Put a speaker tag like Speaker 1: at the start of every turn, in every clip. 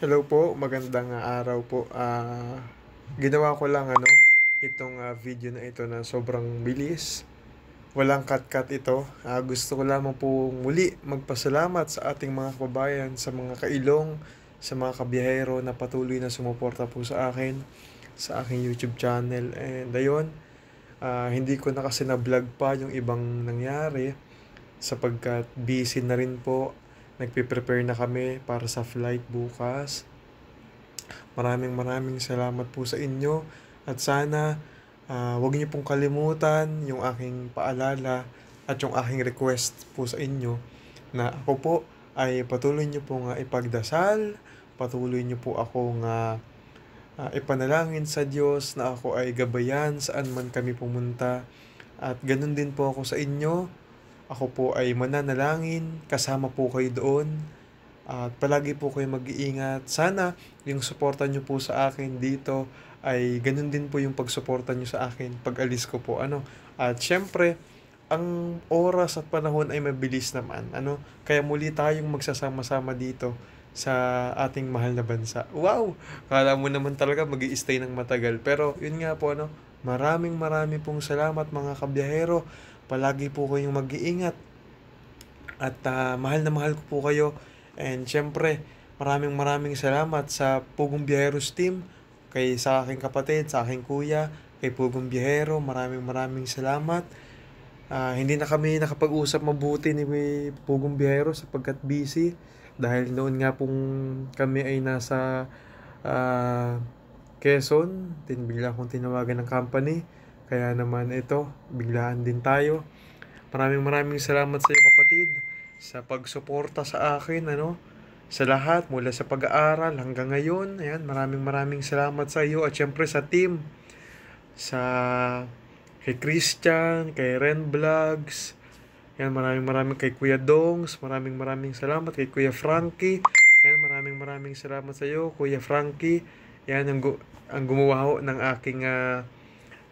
Speaker 1: Hello po, magandang araw po. Uh, ginawa ko lang ano, itong uh, video na ito na sobrang bilis. Walang cut-cut ito. Uh, gusto ko lamang po muli magpasalamat sa ating mga kababayan, sa mga kailong, sa mga kabihero na patuloy na sumuporta po sa akin, sa aking YouTube channel. And ayun, uh, hindi ko na kasi na-vlog pa yung ibang nangyari sapagkat busy na rin po Nagpe-prepare na kami para sa flight bukas. Maraming maraming salamat po sa inyo at sana uh, ah, wag niyo pong kalimutan yung aking paalala at yung aking request po sa inyo na ako po ay patuloy niyo pong uh, ipagdasal, patuloy niyo po ako nga uh, ah, ipanalangin sa Diyos na ako ay gabayan saan man kami pumunta. At ganun din po ako sa inyo ako po ay mananalangin, kasama po kayo doon. At palagi po kayo mag-iingat. Sana yung suporta nyo po sa akin dito ay ganun din po yung pagsuporta nyo sa akin pag alis ko po. Ano? At syempre, ang oras at panahon ay mabilis naman. Ano? Kaya muli tayong magsasama-sama dito sa ating mahal na bansa. Wow! Kala mo naman talaga mag stay ng matagal. Pero yun nga po ano, maraming marami pong salamat mga kabyahero. Palagi po kayong mag-iingat. At uh, mahal na mahal ko po kayo. And syempre, maraming maraming salamat sa Pugong Biheros team, kay sa aking kapatid, sa aking kuya, kay Pugong Biyero, maraming maraming salamat. Uh, hindi na kami nakapag-usap mabuti ni Pugong Biyero sapagkat busy dahil noon nga pong kami ay nasa uh, Quezon, tinbigla akong tinawagan ng company kaya naman ito, biglaan din tayo. Maraming maraming salamat sa iyo kapatid sa pagsuporta sa akin, ano? Sa lahat, mula sa pag-aaral hanggang ngayon. Ayan, maraming maraming salamat sa iyo at siyempre sa team. Sa kay Christian, kay Ren Vlogs. Ayan, maraming maraming kay Kuya Dongs. Maraming maraming salamat kay Kuya Frankie. Ayan, maraming maraming salamat sa iyo, Kuya Frankie. Ayan, ang, gu- ang gumawa ng aking... Uh,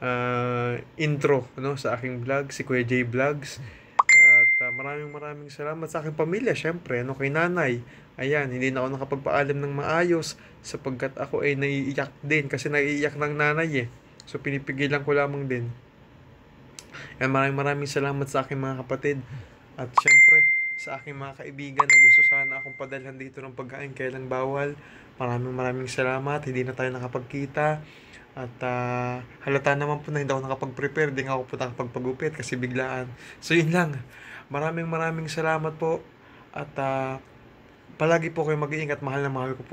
Speaker 1: uh, intro no sa aking vlog si Kuya J Vlogs at uh, maraming maraming salamat sa aking pamilya syempre no kay nanay ayan hindi na ako nakapagpaalam ng maayos sapagkat ako ay naiiyak din kasi naiiyak ng nanay eh so pinipigilan ko lamang din and maraming maraming salamat sa aking mga kapatid at syempre sa aking mga kaibigan na gusto sana akong padalhan dito ng pagkain kailan bawal maraming maraming salamat hindi na tayo nakapagkita at uh, halata naman po na hindi ako nakapag-prepare, hindi ako po nakapagpagupit kasi biglaan. So yun lang. Maraming maraming salamat po. At uh, palagi po kayo mag-iingat. Mahal na mahal ko po.